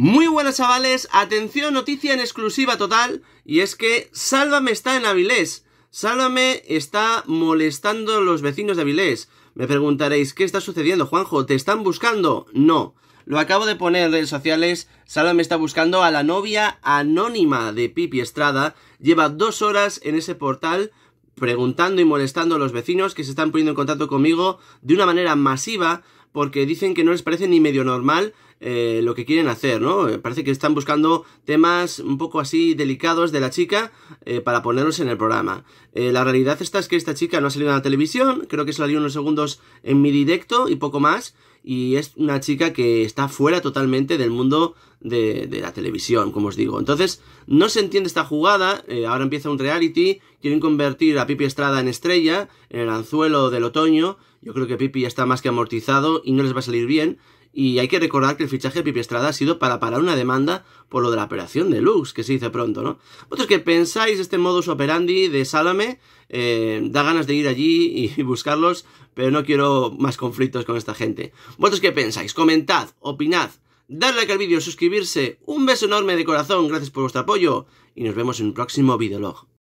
Muy buenas chavales, atención, noticia en exclusiva total, y es que Sálvame está en Avilés. Sálvame está molestando a los vecinos de Avilés. Me preguntaréis, ¿qué está sucediendo, Juanjo? ¿Te están buscando? No. Lo acabo de poner en redes sociales. Sálvame está buscando a la novia anónima de Pipi Estrada. Lleva dos horas en ese portal preguntando y molestando a los vecinos que se están poniendo en contacto conmigo de una manera masiva porque dicen que no les parece ni medio normal eh, lo que quieren hacer, ¿no? Eh, parece que están buscando temas un poco así delicados de la chica eh, para ponerlos en el programa. la realidad esta es que esta chica no ha salido en la televisión, creo que salió unos segundos en mi directo y poco más, y es una chica que está fuera totalmente del mundo de, la televisión, como os digo. Entonces, no se entiende esta jugada, eh, ahora empieza un reality, quieren convertir a Pipi Estrada en estrella, en el anzuelo del otoño, yo creo que Pipi ya está más que amortizado y no les va a salir bien, y hay que recordar que el fichaje de Estrada ha sido para parar una demanda por lo de la operación de Lux, que se dice pronto, ¿no? Vosotros que pensáis este modus operandi de Salame, eh, da ganas de ir allí y buscarlos, pero no quiero más conflictos con esta gente. Vosotros que pensáis, comentad, opinad, darle like al vídeo, suscribirse, un beso enorme de corazón, gracias por vuestro apoyo, y nos vemos en un próximo videolog.